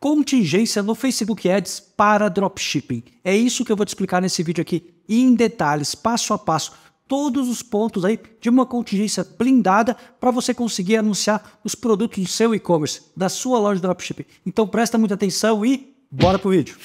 contingência no Facebook Ads para dropshipping. É isso que eu vou te explicar nesse vídeo aqui em detalhes, passo a passo, todos os pontos aí de uma contingência blindada para você conseguir anunciar os produtos do seu e-commerce, da sua loja de dropshipping. Então presta muita atenção e bora pro vídeo.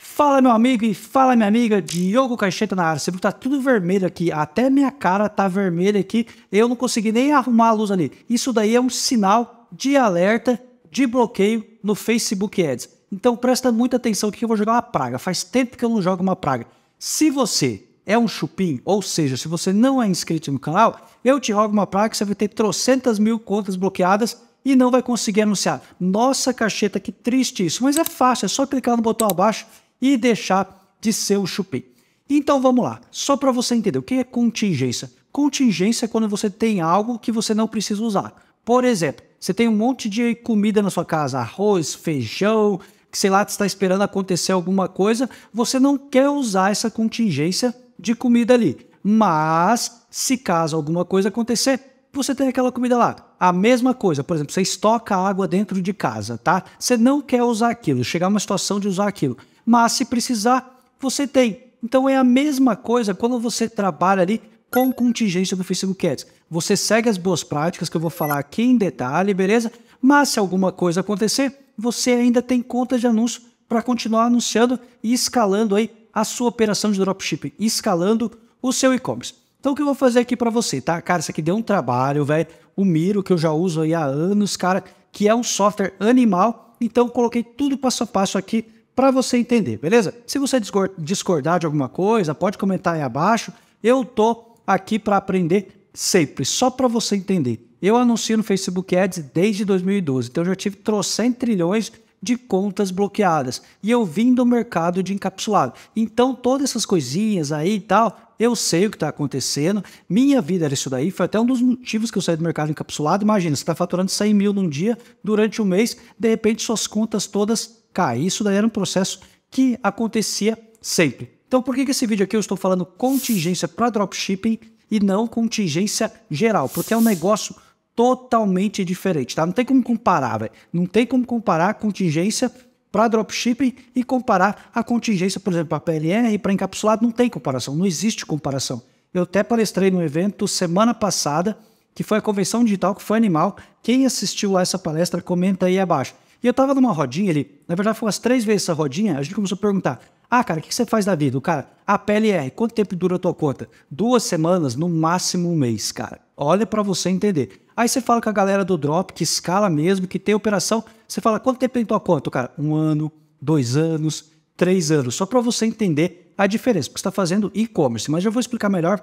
Fala meu amigo e fala minha amiga, Diogo Caixeta na área. Você viu que tá tudo vermelho aqui, até minha cara tá vermelha aqui. Eu não consegui nem arrumar a luz ali. Isso daí é um sinal de alerta de bloqueio no Facebook Ads. Então presta muita atenção que eu vou jogar uma praga. Faz tempo que eu não jogo uma praga. Se você é um chupim, ou seja, se você não é inscrito no canal, eu te rogo uma praga que você vai ter trocentas mil contas bloqueadas e não vai conseguir anunciar. Nossa cacheta, que triste isso. Mas é fácil, é só clicar no botão abaixo e deixar de ser o chupim. Então vamos lá, só para você entender o que é contingência. Contingência é quando você tem algo que você não precisa usar. Por exemplo, você tem um monte de comida na sua casa, arroz, feijão, que sei lá, está esperando acontecer alguma coisa, você não quer usar essa contingência de comida ali. Mas, se caso alguma coisa acontecer, você tem aquela comida lá. A mesma coisa, por exemplo, você estoca água dentro de casa, tá? Você não quer usar aquilo, chegar uma situação de usar aquilo. Mas se precisar, você tem. Então é a mesma coisa quando você trabalha ali com contingência do Facebook Ads. Você segue as boas práticas que eu vou falar aqui em detalhe, beleza? Mas se alguma coisa acontecer, você ainda tem conta de anúncio para continuar anunciando e escalando aí a sua operação de dropshipping, escalando o seu e-commerce. Então o que eu vou fazer aqui para você, tá? Cara, isso aqui deu um trabalho, velho. O Miro que eu já uso aí há anos, cara, que é um software animal. Então coloquei tudo passo a passo aqui para você entender, beleza? Se você discordar de alguma coisa, pode comentar aí abaixo. Eu tô aqui para aprender sempre, só para você entender. Eu anuncio no Facebook Ads desde 2012, então eu já tive trocentos trilhões de contas bloqueadas. E eu vim do mercado de encapsulado. Então, todas essas coisinhas aí e tal, eu sei o que está acontecendo. Minha vida era isso daí. Foi até um dos motivos que eu saí do mercado encapsulado. Imagina, você está faturando 100 mil num dia, durante um mês, de repente suas contas todas caem. Isso daí era um processo que acontecia sempre. Então por que, que esse vídeo aqui eu estou falando contingência para dropshipping e não contingência geral? Porque é um negócio totalmente diferente, tá? Não tem como comparar, velho. Não tem como comparar contingência para dropshipping e comparar a contingência, por exemplo, para PLR e para encapsulado, não tem comparação, não existe comparação. Eu até palestrei num evento semana passada, que foi a convenção digital, que foi animal. Quem assistiu lá essa palestra, comenta aí abaixo. E eu tava numa rodinha ali, na verdade foi umas três vezes essa rodinha, a gente começou a perguntar, ah, cara, o que você faz da vida? O cara, a PLR, é, quanto tempo dura a tua conta? Duas semanas, no máximo um mês, cara. Olha para você entender. Aí você fala com a galera do Drop, que escala mesmo, que tem operação. Você fala, quanto tempo tem tua conta? cara, um ano, dois anos, três anos. Só para você entender a diferença, porque você está fazendo e-commerce. Mas eu vou explicar melhor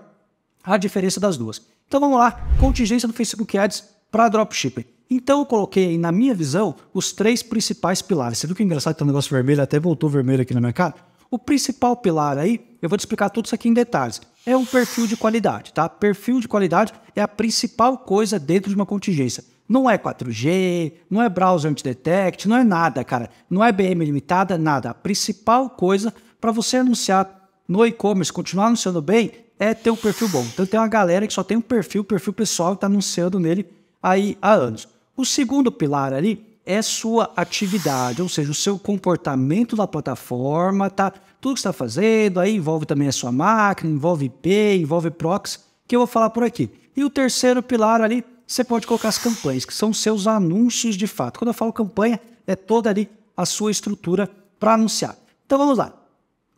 a diferença das duas. Então vamos lá, contingência do Facebook Ads para dropshipping. Então eu coloquei aí na minha visão, os três principais pilares. Você viu que engraçado que tá um negócio vermelho, até voltou vermelho aqui na minha cara? O principal pilar aí, eu vou te explicar tudo isso aqui em detalhes, é um perfil de qualidade, tá? Perfil de qualidade é a principal coisa dentro de uma contingência. Não é 4G, não é browser anti-detect, não é nada, cara. Não é BM limitada, nada. A principal coisa para você anunciar no e-commerce, continuar anunciando bem, é ter um perfil bom. Então tem uma galera que só tem um perfil, perfil pessoal, que está anunciando nele aí há anos. O segundo pilar ali é sua atividade, ou seja, o seu comportamento na plataforma, tá? tudo que está fazendo, aí envolve também a sua máquina, envolve IP, envolve proxy, que eu vou falar por aqui. E o terceiro pilar ali, você pode colocar as campanhas, que são seus anúncios de fato. Quando eu falo campanha, é toda ali a sua estrutura para anunciar. Então vamos lá.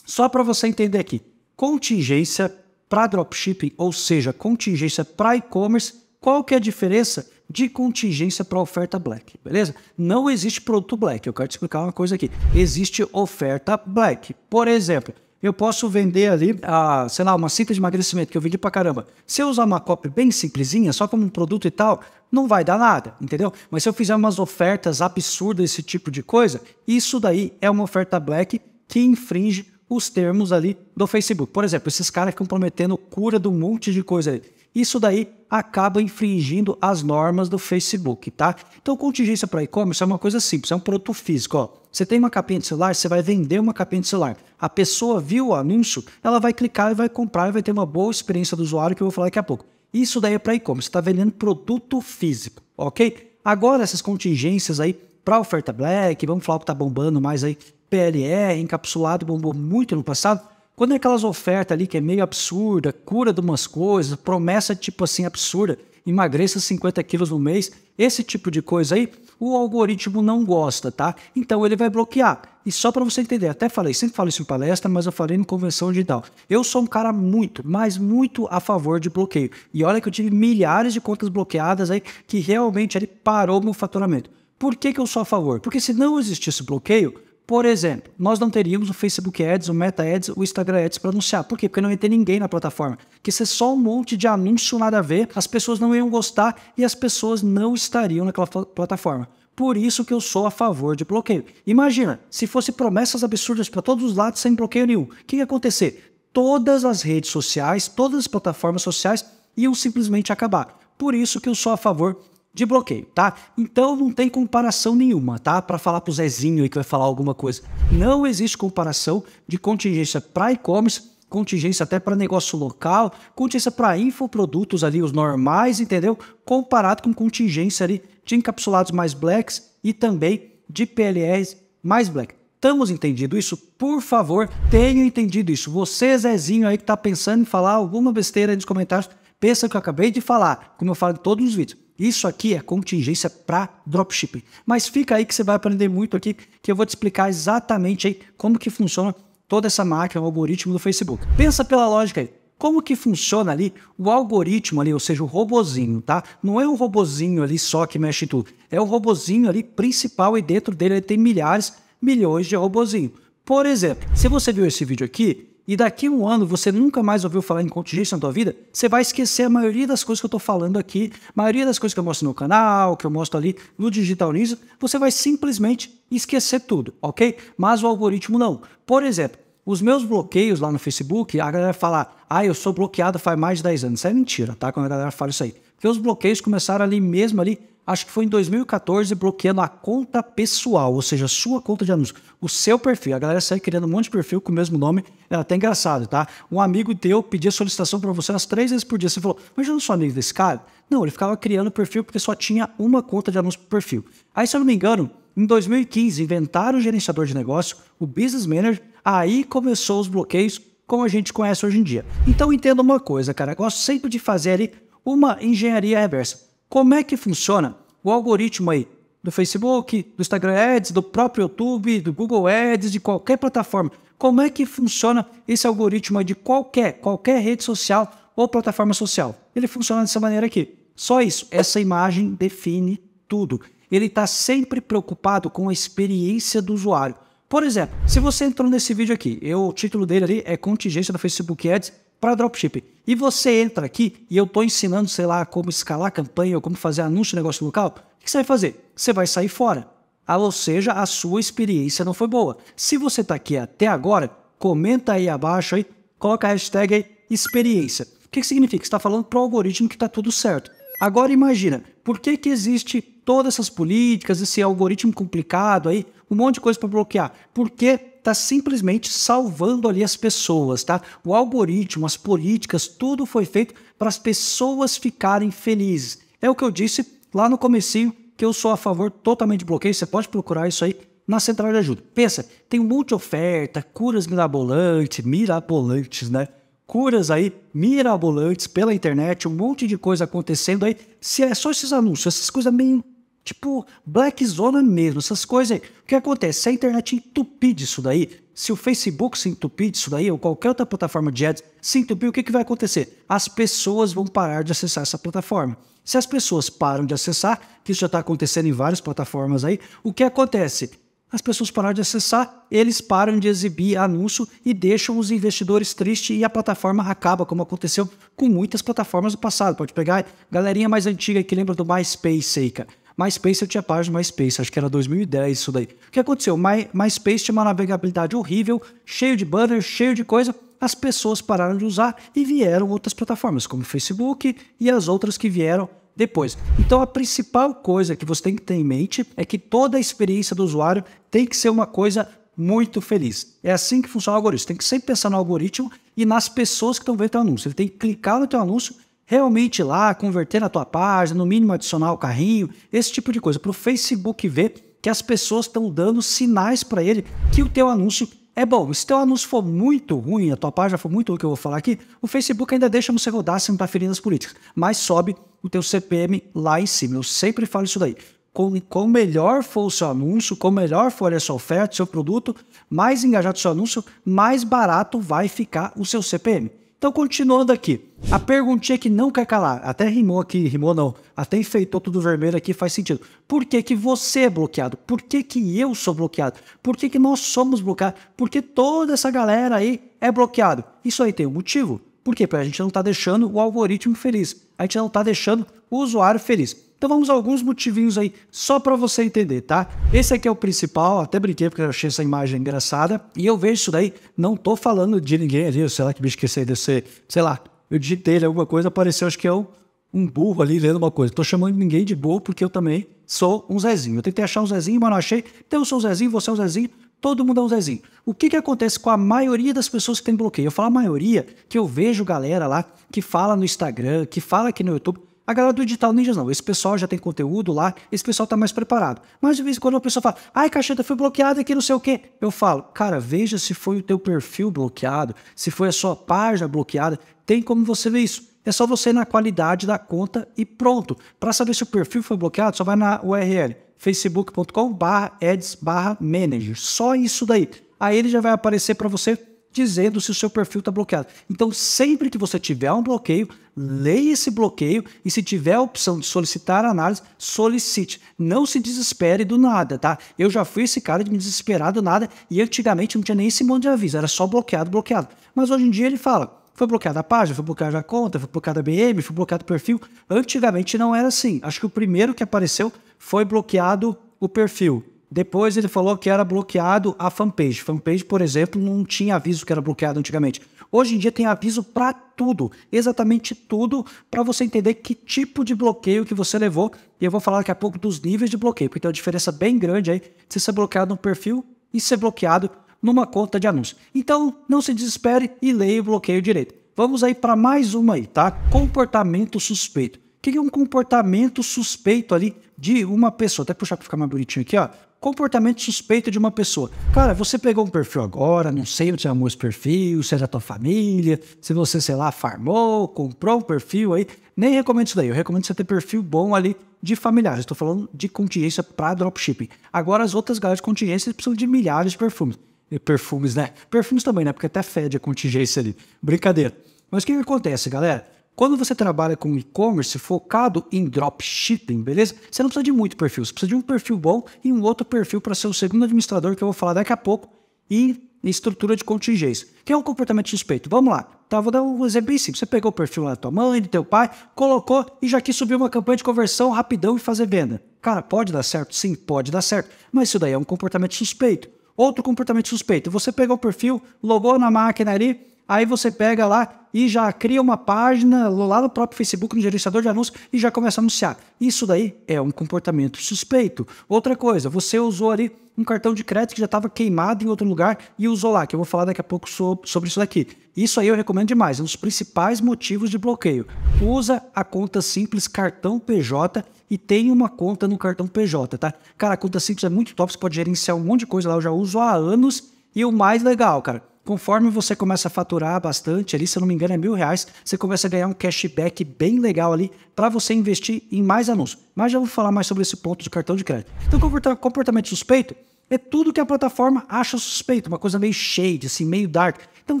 Só para você entender aqui, contingência para dropshipping, ou seja, contingência para e-commerce, qual que é a diferença de contingência para oferta black, beleza? Não existe produto black, eu quero te explicar uma coisa aqui. Existe oferta black. Por exemplo, eu posso vender ali, a, sei lá, uma cinta de emagrecimento que eu vendi pra caramba. Se eu usar uma copy bem simplesinha, só como um produto e tal, não vai dar nada, entendeu? Mas se eu fizer umas ofertas absurdas, esse tipo de coisa, isso daí é uma oferta black que infringe os termos ali do Facebook. Por exemplo, esses caras ficam prometendo cura de um monte de coisa ali isso daí acaba infringindo as normas do Facebook, tá? Então, contingência para e-commerce é uma coisa simples, é um produto físico, ó. Você tem uma capinha de celular, você vai vender uma capinha de celular. A pessoa viu o anúncio, ela vai clicar e vai comprar e vai ter uma boa experiência do usuário que eu vou falar daqui a pouco. Isso daí é para e-commerce, está vendendo produto físico, ok? Agora, essas contingências aí para oferta black, vamos falar o que está bombando mais aí, PLR, encapsulado, bombou muito no passado quando é aquelas ofertas ali que é meio absurda, cura de umas coisas, promessa tipo assim absurda, emagreça 50 quilos no mês, esse tipo de coisa aí, o algoritmo não gosta, tá? Então ele vai bloquear. E só para você entender, até falei, sempre falo isso em palestra, mas eu falei em convenção digital. Eu sou um cara muito, mas muito a favor de bloqueio. E olha que eu tive milhares de contas bloqueadas aí que realmente ele parou meu faturamento. Por que, que eu sou a favor? Porque se não existisse bloqueio, por exemplo, nós não teríamos o Facebook Ads, o Meta Ads, o Instagram Ads para anunciar. Por quê? Porque não ia ter ninguém na plataforma. Que ser é só um monte de anúncio nada a ver, as pessoas não iam gostar e as pessoas não estariam naquela plataforma. Por isso que eu sou a favor de bloqueio. Imagina, se fosse promessas absurdas para todos os lados sem bloqueio nenhum, o que ia acontecer? Todas as redes sociais, todas as plataformas sociais iam simplesmente acabar. Por isso que eu sou a favor de bloqueio, tá? Então não tem comparação nenhuma, tá? Para falar pro Zezinho aí que vai falar alguma coisa. Não existe comparação de contingência para e-commerce contingência até para negócio local, contingência para infoprodutos ali, os normais, entendeu? Comparado com contingência ali de encapsulados mais blacks e também de PLRs mais black. Estamos entendido isso? Por favor, tenham entendido isso. Você, Zezinho aí que tá pensando em falar alguma besteira aí nos comentários, pensa que eu acabei de falar, como eu falo em todos os vídeos. Isso aqui é contingência para dropshipping. Mas fica aí que você vai aprender muito aqui, que eu vou te explicar exatamente aí como que funciona toda essa máquina, o algoritmo do Facebook. Pensa pela lógica aí. Como que funciona ali o algoritmo ali, ou seja, o robozinho, tá? Não é o robozinho ali só que mexe tudo. É o robozinho ali principal e dentro dele ele tem milhares, milhões de robozinho. Por exemplo, se você viu esse vídeo aqui, e daqui a um ano você nunca mais ouviu falar em contingência na tua vida, você vai esquecer a maioria das coisas que eu estou falando aqui, a maioria das coisas que eu mostro no canal, que eu mostro ali no Digital News, você vai simplesmente esquecer tudo, ok? Mas o algoritmo não. Por exemplo, os meus bloqueios lá no Facebook, a galera fala, ah, eu sou bloqueado faz mais de 10 anos. Isso é mentira, tá? Quando a galera fala isso aí. Porque os bloqueios começaram ali mesmo ali acho que foi em 2014, bloqueando a conta pessoal, ou seja, a sua conta de anúncio, o seu perfil. A galera sai criando um monte de perfil com o mesmo nome, É até engraçado, tá? Um amigo teu pedia solicitação para você umas três vezes por dia. Você falou, mas eu não sou amigo desse cara? Não, ele ficava criando perfil porque só tinha uma conta de anúncio por perfil. Aí, se eu não me engano, em 2015, inventaram o gerenciador de negócio, o Business Manager, aí começou os bloqueios como a gente conhece hoje em dia. Então entenda uma coisa, cara, eu gosto sempre de fazer ali uma engenharia reversa como é que funciona o algoritmo aí do Facebook, do Instagram Ads, do próprio YouTube, do Google Ads, de qualquer plataforma? Como é que funciona esse algoritmo aí de qualquer, qualquer rede social ou plataforma social? Ele funciona dessa maneira aqui. Só isso. Essa imagem define tudo. Ele está sempre preocupado com a experiência do usuário. Por exemplo, se você entrou nesse vídeo aqui, eu, o título dele ali é Contingência da Facebook Ads para Dropshipping. E você entra aqui e eu estou ensinando, sei lá, como escalar campanha ou como fazer anúncio negócio local. O que você vai fazer? Você vai sair fora. Ah, ou seja, a sua experiência não foi boa. Se você está aqui até agora, comenta aí abaixo aí, coloca a hashtag aí, experiência. O que, que significa? Você está falando para o algoritmo que está tudo certo. Agora imagina, por que, que existe todas essas políticas, esse algoritmo complicado aí, um monte de coisa para bloquear? Por que está simplesmente salvando ali as pessoas, tá? O algoritmo, as políticas, tudo foi feito para as pessoas ficarem felizes. É o que eu disse lá no comecinho, que eu sou a favor totalmente de bloqueio, você pode procurar isso aí na central de ajuda. Pensa, tem um monte de oferta, curas mirabolantes, mirabolantes, né? Curas aí mirabolantes pela internet, um monte de coisa acontecendo aí. Se é só esses anúncios, essas coisas meio Tipo, black zona mesmo, essas coisas aí. O que acontece? Se a internet entupir disso daí, se o Facebook se entupir disso daí, ou qualquer outra plataforma de ads se entupir, o que, que vai acontecer? As pessoas vão parar de acessar essa plataforma. Se as pessoas param de acessar, que isso já está acontecendo em várias plataformas aí, o que acontece? As pessoas param de acessar, eles param de exibir anúncio e deixam os investidores tristes e a plataforma acaba, como aconteceu com muitas plataformas do passado. Pode pegar galerinha mais antiga que lembra do MySpace aí, cara MySpace eu tinha página do MySpace, acho que era 2010 isso daí. O que aconteceu? My, MySpace tinha uma navegabilidade horrível, cheio de banner, cheio de coisa. As pessoas pararam de usar e vieram outras plataformas, como Facebook e as outras que vieram depois. Então a principal coisa que você tem que ter em mente é que toda a experiência do usuário tem que ser uma coisa muito feliz. É assim que funciona o algoritmo. Você tem que sempre pensar no algoritmo e nas pessoas que estão vendo o anúncio. Ele tem que clicar no teu anúncio realmente lá, converter na tua página, no mínimo adicionar o carrinho, esse tipo de coisa, para o Facebook ver que as pessoas estão dando sinais para ele que o teu anúncio é bom. Se teu anúncio for muito ruim, a tua página for muito ruim, que eu vou falar aqui, o Facebook ainda deixa você rodar sem estar ferindo as políticas, mas sobe o teu CPM lá em cima. Eu sempre falo isso daí. Com, melhor for o seu anúncio, com melhor for a sua oferta, seu produto, mais engajado o seu anúncio, mais barato vai ficar o seu CPM. Então, continuando aqui. A perguntinha que não quer calar, até rimou aqui, rimou não, até enfeitou tudo vermelho aqui, faz sentido. Por que, que você é bloqueado? Por que, que eu sou bloqueado? Por que, que nós somos bloqueados? Por que toda essa galera aí é bloqueado? Isso aí tem um motivo? Por quê? Porque a gente não está deixando o algoritmo feliz. A gente não está deixando o usuário feliz. Então vamos a alguns motivinhos aí, só para você entender, tá? Esse aqui é o principal, até brinquei porque eu achei essa imagem engraçada. E eu vejo isso daí, não tô falando de ninguém ali, sei lá que me esqueci desse, sei lá, eu digitei alguma coisa, apareceu, acho que é um, um burro ali lendo uma coisa. Tô chamando ninguém de burro porque eu também sou um Zezinho. Eu tentei achar um Zezinho, mas não achei. Então eu sou um Zezinho, você é o Zezinho todo mundo é um Zezinho. O que, que acontece com a maioria das pessoas que tem bloqueio? Eu falo a maioria, que eu vejo galera lá que fala no Instagram, que fala aqui no YouTube. A galera do Digital Ninjas não. Esse pessoal já tem conteúdo lá, esse pessoal tá mais preparado. Mas de vez em quando a pessoa fala, ai, Cacheta, fui bloqueado aqui, não sei o quê. Eu falo, cara, veja se foi o teu perfil bloqueado, se foi a sua página bloqueada. Tem como você ver isso. É só você ir na qualidade da conta e pronto. Para saber se o perfil foi bloqueado, só vai na URL facebook.com ads manager. Só isso daí. Aí ele já vai aparecer para você dizendo se o seu perfil está bloqueado. Então, sempre que você tiver um bloqueio, leia esse bloqueio e se tiver a opção de solicitar análise, solicite. Não se desespere do nada, tá? Eu já fui esse cara de me desesperar do nada e antigamente não tinha nem esse monte de aviso, era só bloqueado, bloqueado. Mas hoje em dia ele fala, foi bloqueada a página, foi bloqueada a conta, foi bloqueada a BM, foi bloqueado o perfil. Antigamente não era assim. Acho que o primeiro que apareceu foi bloqueado o perfil. Depois ele falou que era bloqueado a fanpage. Fanpage, por exemplo, não tinha aviso que era bloqueado antigamente. Hoje em dia tem aviso para tudo, exatamente tudo, para você entender que tipo de bloqueio que você levou. E eu vou falar daqui a pouco dos níveis de bloqueio, porque tem uma diferença bem grande aí de ser bloqueado no perfil e ser bloqueado numa conta de anúncio. Então, não se desespere e leia o bloqueio direito. Vamos aí para mais uma aí, tá? Comportamento suspeito. O que é um comportamento suspeito ali de uma pessoa? Até puxar para ficar mais bonitinho aqui, ó comportamento suspeito de uma pessoa. Cara, você pegou um perfil agora, não sei onde você amou esse perfil, se é da tua família, se você, sei lá, farmou, comprou um perfil aí. Nem recomendo isso daí. Eu recomendo você ter perfil bom ali de familiares. Estou falando de contingência para dropshipping. Agora, as outras galera de contingência precisam de milhares de perfumes perfumes, né? Perfumes também, né? Porque até fede a contingência ali. Brincadeira. Mas o que, que acontece, galera? Quando você trabalha com e-commerce focado em dropshipping, beleza? Você não precisa de muito perfil, você precisa de um perfil bom e um outro perfil para ser o segundo administrador que eu vou falar daqui a pouco e estrutura de contingência, que é um comportamento suspeito. Vamos lá, tá? Vou dar um exemplo bem simples. Você pegou o perfil da tua mãe, do teu pai, colocou e já quis subir uma campanha de conversão rapidão e fazer venda. Cara, pode dar certo? Sim, pode dar certo. Mas isso daí é um comportamento suspeito. Outro comportamento suspeito, você pegou o perfil, logou na máquina ali, Aí você pega lá e já cria uma página lá no próprio Facebook, no gerenciador de anúncios, e já começa a anunciar. Isso daí é um comportamento suspeito. Outra coisa, você usou ali um cartão de crédito que já estava queimado em outro lugar e usou lá, que eu vou falar daqui a pouco sobre isso daqui. Isso aí eu recomendo demais, é um dos principais motivos de bloqueio. Usa a conta simples cartão PJ e tem uma conta no cartão PJ, tá? Cara, a conta simples é muito top, você pode gerenciar um monte de coisa lá, eu já uso há anos. E o mais legal, cara, Conforme você começa a faturar bastante ali, se eu não me engano é mil reais, você começa a ganhar um cashback bem legal ali para você investir em mais anúncios. Mas já vou falar mais sobre esse ponto do cartão de crédito. Então, comportamento suspeito é tudo que a plataforma acha suspeito, uma coisa meio shade, assim, meio dark. Então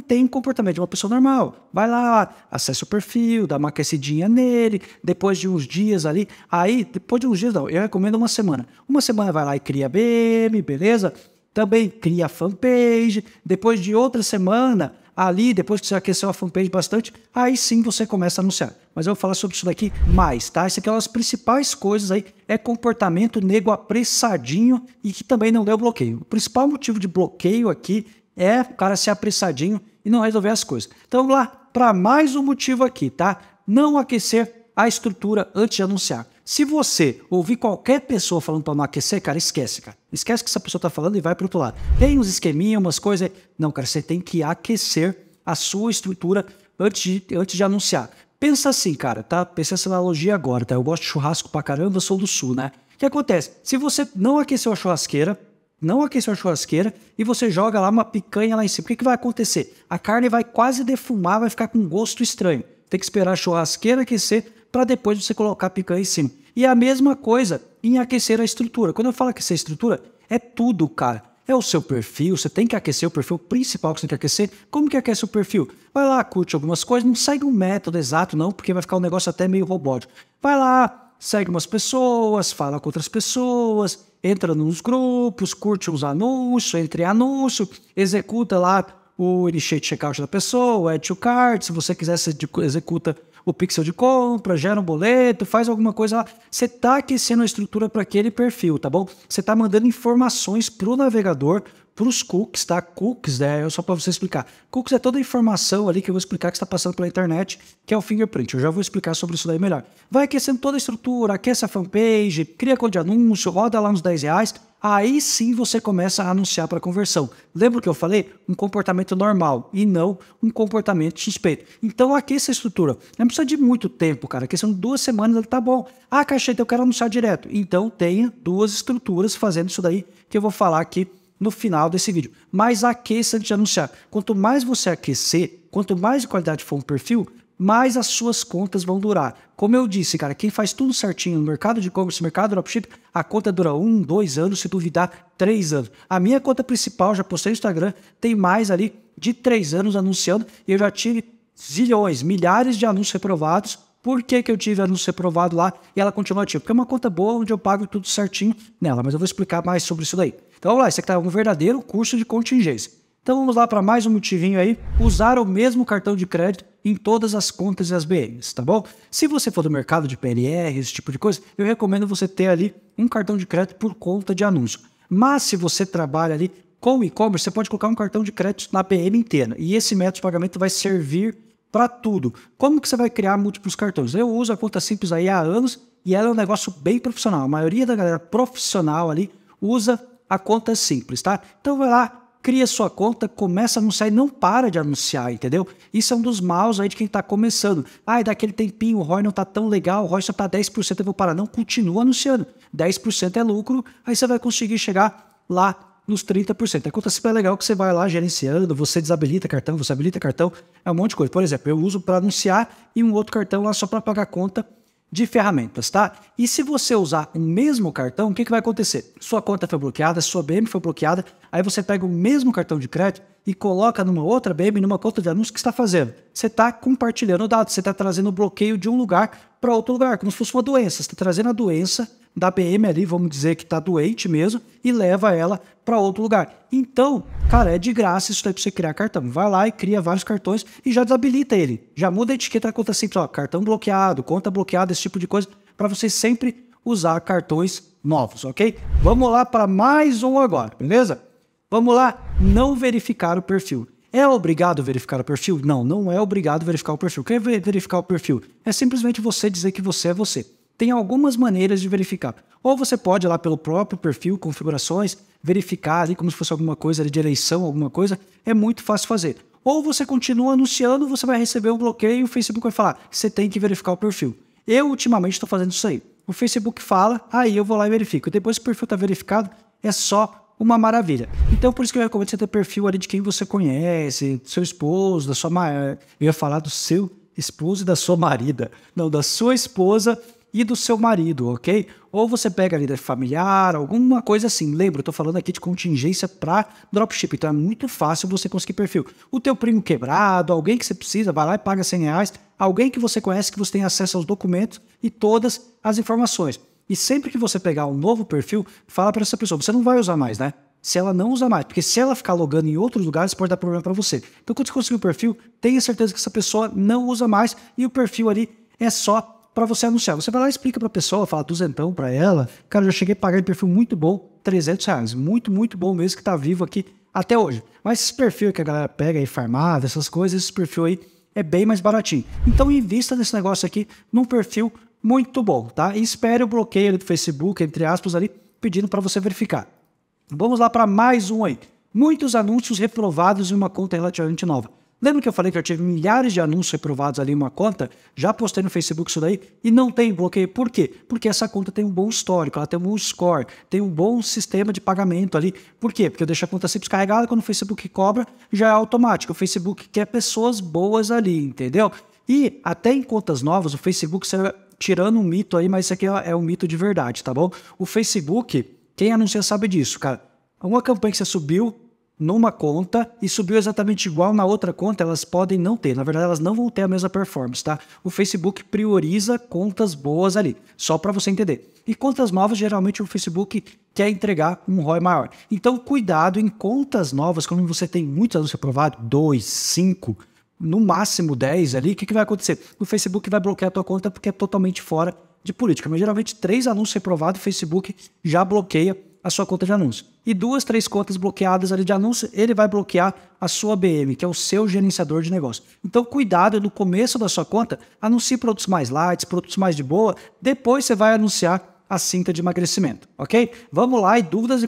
tem um comportamento de uma pessoa normal. Vai lá, acessa o perfil, dá uma aquecidinha nele, depois de uns dias ali. Aí, depois de uns dias, não, eu recomendo uma semana. Uma semana vai lá e cria BM, beleza? também cria fanpage. Depois de outra semana, ali, depois que você aqueceu a fanpage bastante, aí sim você começa a anunciar. Mas eu vou falar sobre isso daqui mais, tá? Isso aqui é uma das principais coisas aí, é comportamento nego apressadinho e que também não deu bloqueio. O principal motivo de bloqueio aqui é o cara ser apressadinho e não resolver as coisas. Então vamos lá para mais um motivo aqui, tá? Não aquecer a estrutura antes de anunciar. Se você ouvir qualquer pessoa falando para não aquecer, cara, esquece, cara. Esquece que essa pessoa tá falando e vai pro outro lado. Tem uns esqueminha, umas coisas. Não, cara, você tem que aquecer a sua estrutura antes de, antes de anunciar. Pensa assim, cara, tá? Pensa essa analogia agora, tá? Eu gosto de churrasco pra caramba, sou do sul, né? O que acontece? Se você não aqueceu a churrasqueira, não aqueceu a churrasqueira e você joga lá uma picanha lá em cima, o que, que vai acontecer? A carne vai quase defumar, vai ficar com um gosto estranho. Tem que esperar a churrasqueira aquecer para depois você colocar a picanha em cima. E é a mesma coisa em aquecer a estrutura. Quando eu falo aquecer a estrutura, é tudo, cara. É o seu perfil, você tem que aquecer o perfil principal que você tem que aquecer. Como que aquece o perfil? Vai lá, curte algumas coisas, não segue um método exato não, porque vai ficar um negócio até meio robótico. Vai lá, segue umas pessoas, fala com outras pessoas, entra nos grupos, curte uns anúncios, entre anúncios, executa lá o initiate checkout da pessoa, o add to cart, se você quiser, você executa o pixel de compra, gera um boleto, faz alguma coisa lá. Você está aquecendo a estrutura para aquele perfil, tá bom? Você está mandando informações para o navegador para os cookies, tá? Cookies, é só para você explicar. Cookies é toda a informação ali que eu vou explicar que está passando pela internet, que é o fingerprint. Eu já vou explicar sobre isso daí melhor. Vai aquecendo toda a estrutura, aquece a fanpage, cria código de anúncio, roda lá uns 10 reais. Aí sim você começa a anunciar para conversão. Lembra que eu falei? Um comportamento normal e não um comportamento suspeito. Então aqueça a estrutura. Não precisa de muito tempo, cara. Aquecendo duas semanas ele tá bom. Ah, cacheta, então eu quero anunciar direto. Então tenha duas estruturas fazendo isso daí que eu vou falar aqui no final desse vídeo. Mas aqueça antes de anunciar. Quanto mais você aquecer, quanto mais de qualidade for um perfil, mais as suas contas vão durar. Como eu disse, cara, quem faz tudo certinho no mercado de e-commerce, mercado dropship, a conta dura um, dois anos, se duvidar, três anos. A minha conta principal, já postei no Instagram, tem mais ali de três anos anunciando e eu já tive zilhões, milhares de anúncios reprovados por que, que eu tive anúncio reprovado lá e ela continua ativa? Tipo, Porque é uma conta boa onde eu pago tudo certinho nela, mas eu vou explicar mais sobre isso daí. Então vamos lá, esse aqui tá um verdadeiro curso de contingência. Então vamos lá para mais um motivinho aí, usar o mesmo cartão de crédito em todas as contas e as BNs, tá bom? Se você for do mercado de PLR, esse tipo de coisa, eu recomendo você ter ali um cartão de crédito por conta de anúncio. Mas se você trabalha ali com e-commerce, você pode colocar um cartão de crédito na BM inteira. E esse método de pagamento vai servir para tudo. Como que você vai criar múltiplos cartões? Eu uso a conta simples aí há anos e ela é um negócio bem profissional. A maioria da galera profissional ali usa a conta simples, tá? Então vai lá, cria sua conta, começa a anunciar e não para de anunciar, entendeu? Isso é um dos maus aí de quem tá começando. Ai, ah, daquele tempinho o ROI não tá tão legal, o ROI só tá 10%, eu vou parar. Não, continua anunciando. 10% é lucro, aí você vai conseguir chegar lá nos 30%. A conta é legal que você vai lá gerenciando, você desabilita cartão, você habilita cartão, é um monte de coisa. Por exemplo, eu uso para anunciar e um outro cartão lá só para pagar conta de ferramentas, tá? E se você usar o mesmo cartão, o que, que vai acontecer? Sua conta foi bloqueada, sua BM foi bloqueada, aí você pega o mesmo cartão de crédito e coloca numa outra BM, numa conta de anúncio que está fazendo. Você está compartilhando dados, você está trazendo o bloqueio de um lugar para outro lugar, como se fosse uma doença. Você está trazendo a doença da PM ali, vamos dizer que está doente mesmo, e leva ela para outro lugar. Então, cara, é de graça isso aí para você criar cartão. Vai lá e cria vários cartões e já desabilita ele. Já muda a etiqueta da conta simples, ó, cartão bloqueado, conta bloqueada, esse tipo de coisa, para você sempre usar cartões novos, ok? Vamos lá para mais um agora, beleza? Vamos lá, não verificar o perfil. É obrigado verificar o perfil? Não, não é obrigado verificar o perfil. Quer é verificar o perfil? É simplesmente você dizer que você é você tem algumas maneiras de verificar. Ou você pode ir lá pelo próprio perfil, configurações, verificar ali como se fosse alguma coisa de eleição, alguma coisa, é muito fácil fazer. Ou você continua anunciando, você vai receber um bloqueio e o Facebook vai falar: você tem que verificar o perfil. Eu ultimamente estou fazendo isso aí. O Facebook fala, aí eu vou lá e verifico. Depois que o perfil está verificado, é só uma maravilha. Então, por isso que eu recomendo você ter perfil ali de quem você conhece, do seu esposo, da sua. Eu ia falar do seu esposo e da sua marida. Não, da sua esposa e do seu marido, ok? Ou você pega a vida familiar, alguma coisa assim. Lembra, eu tô falando aqui de contingência para dropship, então é muito fácil você conseguir perfil. O teu primo quebrado, alguém que você precisa, vai lá e paga 100 reais, alguém que você conhece que você tem acesso aos documentos e todas as informações. E sempre que você pegar um novo perfil, fala para essa pessoa, você não vai usar mais, né? se ela não usa mais. Porque se ela ficar logando em outros lugares, pode dar problema para você. Então, quando você conseguir o perfil, tenha certeza que essa pessoa não usa mais e o perfil ali é só para você anunciar. Você vai lá e explica para a pessoa, fala duzentão para ela. Cara, eu já cheguei a pagar em perfil muito bom, 300 reais. Muito, muito bom mesmo que está vivo aqui até hoje. Mas esse perfil que a galera pega aí, farmada, essas coisas, esse perfil aí é bem mais baratinho. Então invista nesse negócio aqui num perfil muito bom, tá? E espere o bloqueio do Facebook, entre aspas, ali, pedindo para você verificar. Vamos lá para mais um aí. Muitos anúncios reprovados em uma conta relativamente nova. Lembra que eu falei que eu tive milhares de anúncios reprovados ali em uma conta? Já postei no Facebook isso daí e não tem bloqueio. Por quê? Porque essa conta tem um bom histórico, ela tem um bom score, tem um bom sistema de pagamento ali. Por quê? Porque eu deixo a conta sempre carregada, quando o Facebook cobra, já é automático. O Facebook quer pessoas boas ali, entendeu? E até em contas novas, o Facebook, tirando um mito aí, mas isso aqui é um mito de verdade, tá bom? O Facebook, quem anuncia sabe disso, cara. Uma campanha que você subiu, numa conta e subiu exatamente igual na outra conta, elas podem não ter. Na verdade, elas não vão ter a mesma performance, tá? O Facebook prioriza contas boas ali, só para você entender. E contas novas, geralmente o Facebook quer entregar um ROI maior. Então, cuidado em contas novas, quando você tem muitos anúncios aprovados, 2, 5, no máximo 10 ali, o que, que vai acontecer? O Facebook vai bloquear a tua conta porque é totalmente fora de política. Mas geralmente, três anúncios aprovados, o Facebook já bloqueia a sua conta de anúncio. E duas, três contas bloqueadas ali de anúncio, ele vai bloquear a sua BM, que é o seu gerenciador de negócio. Então, cuidado no começo da sua conta, anuncie produtos mais light, produtos mais de boa, depois você vai anunciar a cinta de emagrecimento, ok? Vamos lá e dúvidas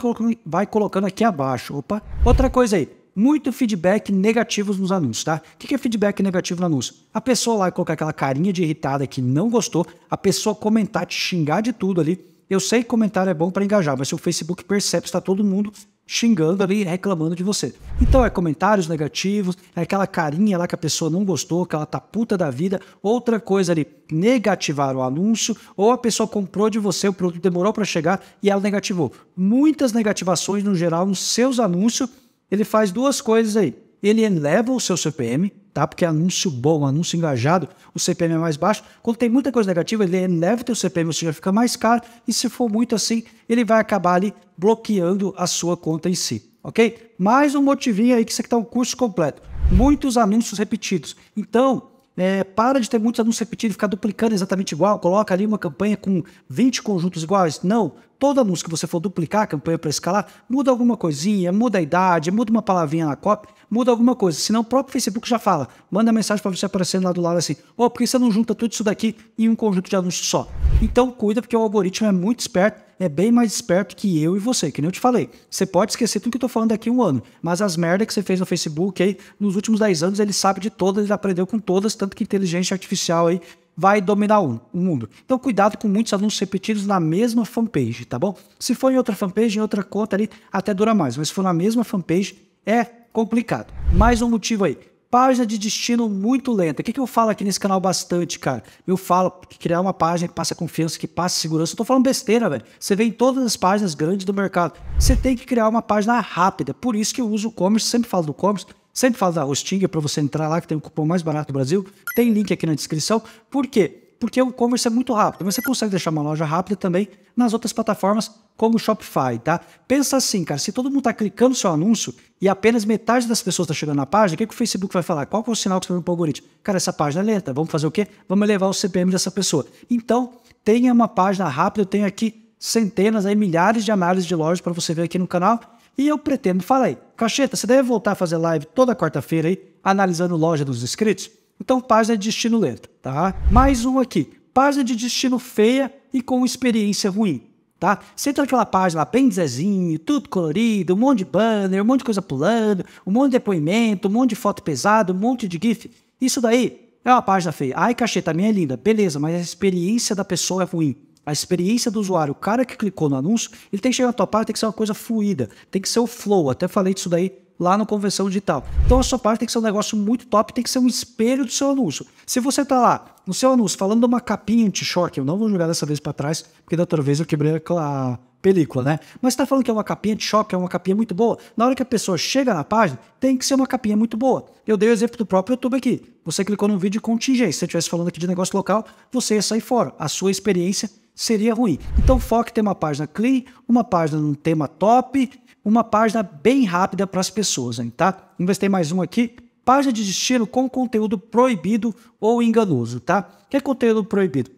vai colocando aqui abaixo. Opa, outra coisa aí. Muito feedback negativos nos anúncios, tá? O que é feedback negativo no anúncio? A pessoa lá colocar aquela carinha de irritada que não gostou, a pessoa comentar, te xingar de tudo ali, eu sei que comentário é bom para engajar, mas se o Facebook percebe que está todo mundo xingando ali, reclamando de você. Então é comentários negativos, é aquela carinha lá que a pessoa não gostou, que ela tá puta da vida. Outra coisa ali, negativar o anúncio, ou a pessoa comprou de você, o produto demorou para chegar e ela negativou. Muitas negativações no geral nos seus anúncios, ele faz duas coisas aí. Ele eleva o seu CPM, tá? Porque é anúncio bom, anúncio engajado, o CPM é mais baixo. Quando tem muita coisa negativa, ele eleva o CPM, ou seja, fica mais caro. E se for muito assim, ele vai acabar ali bloqueando a sua conta em si, ok? Mais um motivinho aí que você quer um curso completo. Muitos anúncios repetidos. Então, é, para de ter muitos anúncios repetidos e ficar duplicando exatamente igual. Coloca ali uma campanha com 20 conjuntos iguais. Não. Todo anúncio que você for duplicar a campanha para escalar, muda alguma coisinha, muda a idade, muda uma palavrinha na copy, muda alguma coisa. Senão o próprio Facebook já fala. Manda mensagem para você aparecendo lá do lado assim: Ô, oh, por que você não junta tudo isso daqui em um conjunto de anúncios só? Então cuida, porque o algoritmo é muito esperto é bem mais esperto que eu e você, que nem eu te falei. Você pode esquecer tudo que eu tô falando daqui a um ano, mas as merdas que você fez no Facebook aí, nos últimos 10 anos, ele sabe de todas, ele aprendeu com todas, tanto que inteligência artificial aí vai dominar o mundo. Então, cuidado com muitos anúncios repetidos na mesma fanpage, tá bom? Se for em outra fanpage, em outra conta ali, até dura mais, mas se for na mesma fanpage, é complicado. Mais um motivo aí. Página de destino muito lenta. O que, que eu falo aqui nesse canal bastante, cara? Eu falo que criar uma página que passa confiança, que passa segurança. Eu tô falando besteira, velho. Você vê em todas as páginas grandes do mercado. Você tem que criar uma página rápida. Por isso que eu uso o commerce, sempre falo do commerce. Sempre falo da Hosting, para você entrar lá, que tem o cupom mais barato do Brasil. Tem link aqui na descrição. Por quê? Porque o e-commerce é muito rápido. Você consegue deixar uma loja rápida também nas outras plataformas, como o Shopify, tá? Pensa assim, cara, se todo mundo está clicando no seu anúncio e apenas metade das pessoas está chegando na página, o que, que o Facebook vai falar? Qual é o sinal que você vai para o algoritmo? Cara, essa página é lenta, vamos fazer o quê? Vamos elevar o CPM dessa pessoa. Então, tenha uma página rápida, eu tenho aqui centenas, aí, milhares de análises de lojas para você ver aqui no canal. E eu pretendo, fala aí, Cacheta, você deve voltar a fazer live toda quarta-feira aí, analisando loja dos inscritos? Então, página de destino lento, tá? Mais um aqui. Página de destino feia e com experiência ruim, tá? Você entra aquela página lá, bem zezinho, tudo colorido, um monte de banner, um monte de coisa pulando, um monte de depoimento, um monte de foto pesada, um monte de GIF. Isso daí é uma página feia. Ai, cacheta, tá a minha é linda. Beleza, mas a experiência da pessoa é ruim. A experiência do usuário, o cara que clicou no anúncio, ele tem que chegar na tua página, tem que ser uma coisa fluida, tem que ser o flow. Até falei disso daí lá no convenção digital. Então a sua parte tem que ser um negócio muito top, tem que ser um espelho do seu anúncio. Se você está lá no seu anúncio falando de uma capinha anti-choque, eu não vou jogar dessa vez para trás, porque da outra vez eu quebrei a película, né? Mas está falando que é uma capinha anti-choque, é uma capinha muito boa. Na hora que a pessoa chega na página, tem que ser uma capinha muito boa. Eu dei o exemplo do próprio YouTube aqui. Você clicou num vídeo de contingência, se você estivesse falando aqui de negócio local, você ia sair fora. A sua experiência seria ruim. Então foque em ter uma página clean, uma página num tema top, uma página bem rápida para as pessoas, hein, tá? Investei mais um aqui. Página de destino com conteúdo proibido ou enganoso, tá? O que é conteúdo proibido?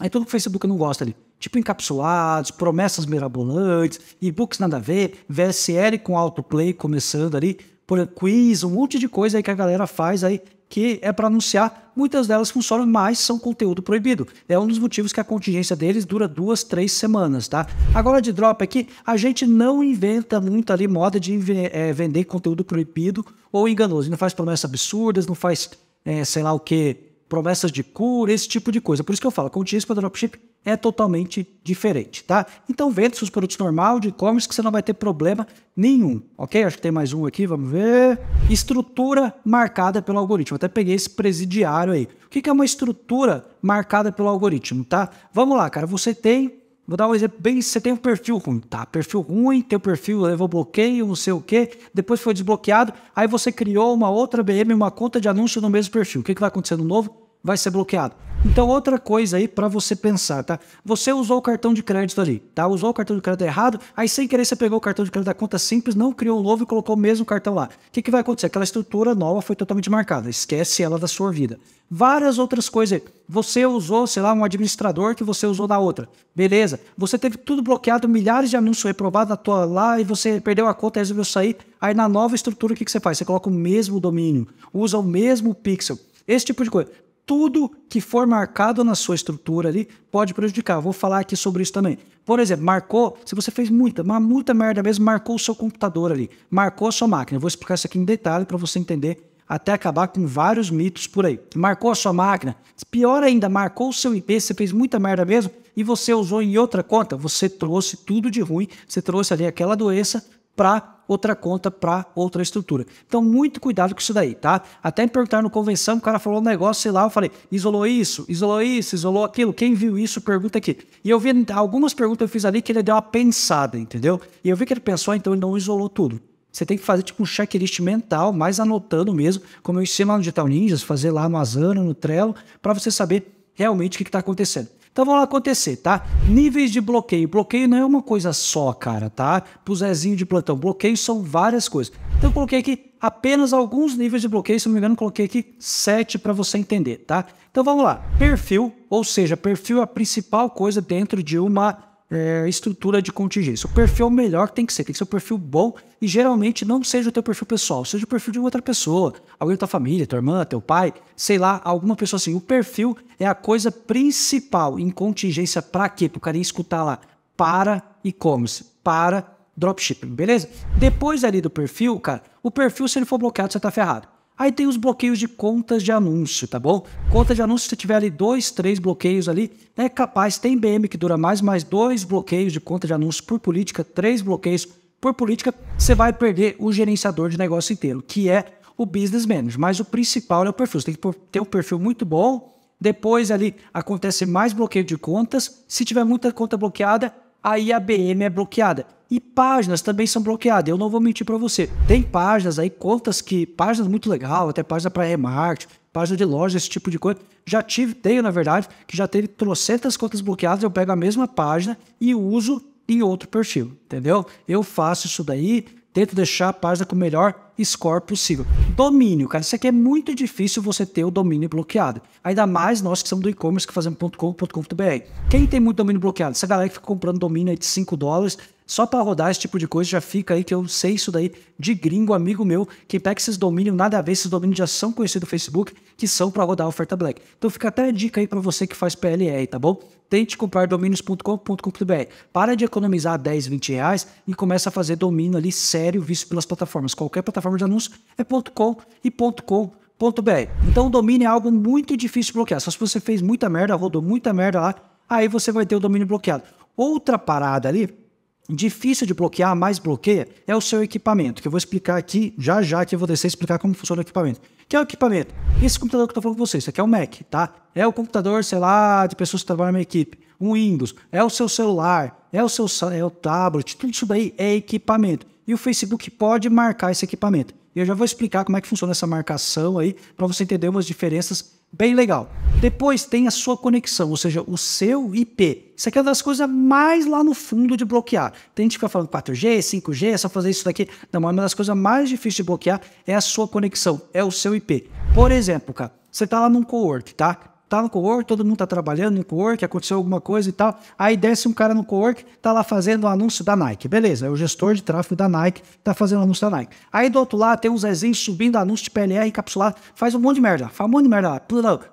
É tudo que o Facebook não gosta ali. Tipo encapsulados, promessas mirabolantes, e-books nada a ver, VSL com autoplay começando ali, por quiz, um monte de coisa aí que a galera faz aí que é para anunciar, muitas delas funcionam, mas são conteúdo proibido. É um dos motivos que a contingência deles dura duas, três semanas, tá? Agora de drop é que a gente não inventa muito ali moda de é, vender conteúdo proibido ou enganoso. Não faz promessas absurdas, não faz é, sei lá o que, promessas de cura, esse tipo de coisa. Por isso que eu falo, contingência para dropship é totalmente diferente, tá? Então vende seus produtos normal de e-commerce que você não vai ter problema nenhum, ok? Acho que tem mais um aqui, vamos ver. Estrutura marcada pelo algoritmo. Até peguei esse presidiário aí. O que é uma estrutura marcada pelo algoritmo, tá? Vamos lá, cara. Você tem Vou dar um exemplo bem. Você tem um perfil ruim, tá? Perfil ruim, teu perfil levou bloqueio, não sei o quê, depois foi desbloqueado, aí você criou uma outra BM, uma conta de anúncio no mesmo perfil. O que, que vai acontecer no novo? vai ser bloqueado. Então, outra coisa aí para você pensar, tá? Você usou o cartão de crédito ali, tá? Usou o cartão de crédito errado, aí sem querer você pegou o cartão de crédito da conta simples, não criou um novo e colocou o mesmo cartão lá. O que, que vai acontecer? Aquela estrutura nova foi totalmente marcada. Esquece ela da sua vida. Várias outras coisas. Você usou, sei lá, um administrador que você usou na outra. Beleza. Você teve tudo bloqueado, milhares de anúncios reprovados na tua lá e você perdeu a conta e resolveu sair. Aí na nova estrutura, o que, que você faz? Você coloca o mesmo domínio, usa o mesmo pixel. Esse tipo de coisa tudo que for marcado na sua estrutura ali pode prejudicar. Vou falar aqui sobre isso também. Por exemplo, marcou, se você fez muita, uma muita merda mesmo, marcou o seu computador ali, marcou a sua máquina. Eu vou explicar isso aqui em detalhe para você entender até acabar com vários mitos por aí. Marcou a sua máquina, pior ainda, marcou o seu IP, você fez muita merda mesmo e você usou em outra conta, você trouxe tudo de ruim, você trouxe ali aquela doença para outra conta para outra estrutura. Então, muito cuidado com isso daí, tá? Até me perguntaram no convenção, o cara falou um negócio, sei lá, eu falei, isolou isso, isolou isso, isolou aquilo. Quem viu isso, pergunta aqui. E eu vi algumas perguntas que eu fiz ali que ele deu uma pensada, entendeu? E eu vi que ele pensou, então ele não isolou tudo. Você tem que fazer tipo um checklist mental, mais anotando mesmo, como eu ensino lá no Digital Ninjas, fazer lá no Asana, no Trello, para você saber realmente o que está acontecendo. Então vamos lá acontecer, tá? Níveis de bloqueio. Bloqueio não é uma coisa só, cara, tá? Pro Zezinho de plantão. Bloqueio são várias coisas. Então eu coloquei aqui apenas alguns níveis de bloqueio, se não me engano, coloquei aqui 7 para você entender, tá? Então vamos lá. Perfil, ou seja, perfil é a principal coisa dentro de uma é, estrutura de contingência. O perfil melhor tem que ser, tem que ser um perfil bom e geralmente não seja o teu perfil pessoal, seja o perfil de outra pessoa, alguém da tua família, tua irmã, teu pai, sei lá, alguma pessoa assim. O perfil é a coisa principal em contingência para quê? Para o cara escutar lá para e-commerce, para dropshipping, beleza? Depois ali do perfil, cara, o perfil se ele for bloqueado você tá ferrado. Aí tem os bloqueios de contas de anúncio, tá bom? Conta de anúncio, se tiver ali dois, três bloqueios ali, né, é capaz, tem BM que dura mais, mais dois bloqueios de conta de anúncio por política, três bloqueios por política, você vai perder o gerenciador de negócio inteiro, que é o business manager. Mas o principal é o perfil. Você tem que ter um perfil muito bom. Depois ali acontece mais bloqueio de contas. Se tiver muita conta bloqueada, aí a BM é bloqueada. E páginas também são bloqueadas, eu não vou mentir para você. Tem páginas aí, contas que, páginas muito legal, até página para remarketing, página de loja, esse tipo de coisa. Já tive, tenho na verdade, que já teve trocentas contas bloqueadas, eu pego a mesma página e uso em outro perfil, entendeu? Eu faço isso daí, Tento deixar a página com o melhor score possível. Domínio, cara, isso aqui é muito difícil você ter o domínio bloqueado. Ainda mais nós que somos do e-commerce que fazemos .com.com.br. Quem tem muito domínio bloqueado? Essa galera que fica comprando domínio aí de 5 dólares só para rodar esse tipo de coisa já fica aí que eu sei isso daí de gringo, amigo meu, que pega esses domínios nada a ver, esses domínios já são conhecidos do Facebook, que são para rodar a oferta Black. Então fica até a dica aí para você que faz PLR, tá bom? Tente comprar domínios.com.br. Para de economizar 10, 20 reais e começa a fazer domínio ali sério visto pelas plataformas. Qualquer plataforma de anúncio é .com e .com. .br. Então o domínio é algo muito difícil de bloquear. Só se você fez muita merda, rodou muita merda lá, aí você vai ter o domínio bloqueado. Outra parada ali difícil de bloquear, mais bloqueia, é o seu equipamento, que eu vou explicar aqui já já, que eu vou descer e explicar como funciona o equipamento. Que é o equipamento? Esse computador que eu estou falando com vocês, isso aqui é o Mac, tá? É o computador, sei lá, de pessoas que trabalham na equipe. Um Windows, é o seu celular, é o seu é o tablet, tudo isso daí é equipamento. E o Facebook pode marcar esse equipamento. E eu já vou explicar como é que funciona essa marcação aí, para você entender umas diferenças Bem legal. Depois tem a sua conexão, ou seja, o seu IP. Isso aqui é uma das coisas mais lá no fundo de bloquear. Tem gente que fica falando 4G, 5G, é só fazer isso daqui. Não, uma das coisas mais difíceis de bloquear é a sua conexão, é o seu IP. Por exemplo, cara, você está lá num co-work, tá? tá no co-work, todo mundo tá trabalhando no co-work, aconteceu alguma coisa e tal. Aí desce um cara no co-work, tá lá fazendo o um anúncio da Nike. Beleza, é o gestor de tráfego da Nike, tá fazendo o um anúncio da Nike. Aí do outro lado tem um Zezinho subindo anúncio de PLR encapsulado, faz um monte de merda, faz um monte de merda lá.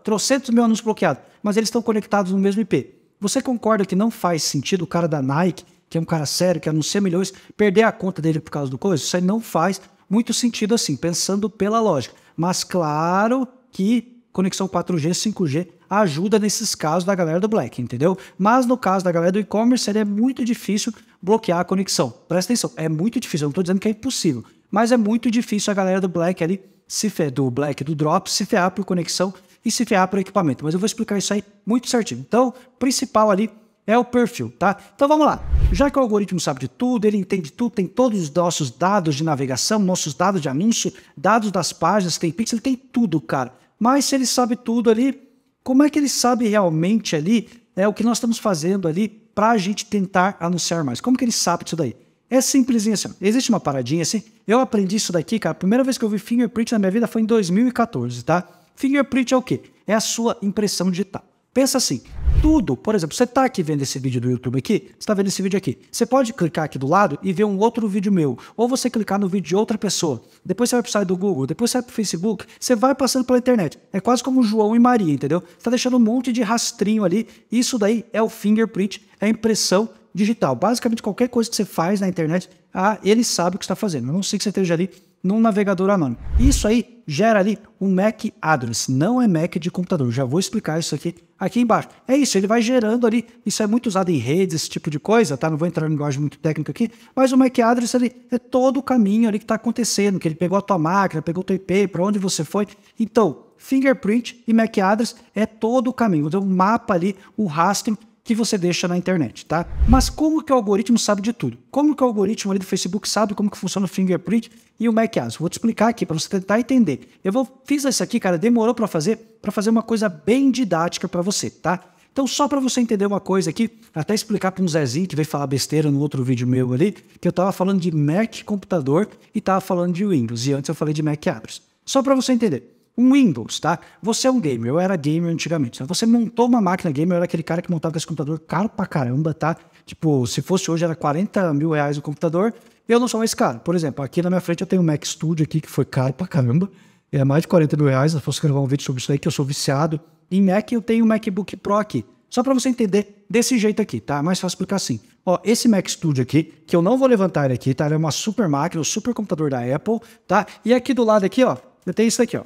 Trocentos mil anúncios bloqueados, mas eles estão conectados no mesmo IP. Você concorda que não faz sentido o cara da Nike, que é um cara sério, que anuncia milhões, perder a conta dele por causa do coisa? Isso aí não faz muito sentido assim, pensando pela lógica. Mas claro que conexão 4G, 5G ajuda nesses casos da galera do Black, entendeu? Mas no caso da galera do e-commerce, é muito difícil bloquear a conexão. Presta atenção, é muito difícil, eu não estou dizendo que é impossível, mas é muito difícil a galera do Black ali, se fer, do Black, do Drop, se ferrar por conexão e se ferrar por equipamento. Mas eu vou explicar isso aí muito certinho. Então, principal ali é o perfil, tá? Então vamos lá. Já que o algoritmo sabe de tudo, ele entende tudo, tem todos os nossos dados de navegação, nossos dados de anúncio, dados das páginas, tem pixel, tem tudo, cara. Mas se ele sabe tudo ali, como é que ele sabe realmente ali né, o que nós estamos fazendo ali para a gente tentar anunciar mais? Como que ele sabe disso daí? É simplesinho assim. Existe uma paradinha assim. Eu aprendi isso daqui, cara. A primeira vez que eu vi fingerprint na minha vida foi em 2014, tá? Fingerprint é o quê? É a sua impressão digital. Pensa assim, tudo, por exemplo, você está aqui vendo esse vídeo do YouTube aqui, você está vendo esse vídeo aqui. Você pode clicar aqui do lado e ver um outro vídeo meu, ou você clicar no vídeo de outra pessoa. Depois você vai para o site do Google, depois você vai para o Facebook, você vai passando pela internet. É quase como João e Maria, entendeu? Você está deixando um monte de rastrinho ali. Isso daí é o fingerprint, é a impressão digital. Basicamente, qualquer coisa que você faz na internet, ah, ele sabe o que está fazendo. A não ser que você esteja ali num navegador anônimo. Isso aí gera ali um MAC address, não é MAC de computador. Já vou explicar isso aqui aqui embaixo. É isso, ele vai gerando ali, isso é muito usado em redes, esse tipo de coisa, tá? Não vou entrar em linguagem muito técnica aqui, mas o MAC address ali é todo o caminho ali que está acontecendo, que ele pegou a tua máquina, pegou o teu IP, para onde você foi. Então, fingerprint e MAC address é todo o caminho, então, mapa ali, o rastreamento. rastro que você deixa na internet, tá? Mas como que o algoritmo sabe de tudo? Como que o algoritmo ali do Facebook sabe como que funciona o fingerprint e o Mac OS? Vou te explicar aqui para você tentar entender. Eu vou fiz isso aqui, cara, demorou para fazer, para fazer uma coisa bem didática para você, tá? Então, só para você entender uma coisa aqui, até explicar para um Zezinho que veio falar besteira no outro vídeo meu ali, que eu estava falando de Mac computador e estava falando de Windows, e antes eu falei de Mac Abras. Só para você entender um Windows, tá? Você é um gamer, eu era gamer antigamente. Então você montou uma máquina gamer, eu era aquele cara que montava esse computador caro pra caramba, tá? Tipo, se fosse hoje era 40 mil reais o computador, eu não sou mais caro. Por exemplo, aqui na minha frente eu tenho o um Mac Studio aqui, que foi caro pra caramba. É mais de 40 mil reais, Se fosse gravar um vídeo sobre isso aí, que eu sou viciado. Em Mac eu tenho o um MacBook Pro aqui. Só para você entender desse jeito aqui, tá? É mais fácil explicar assim. Ó, esse Mac Studio aqui, que eu não vou levantar ele aqui, tá? Ele é uma super máquina, um super computador da Apple, tá? E aqui do lado aqui, ó, eu tenho isso aqui, ó.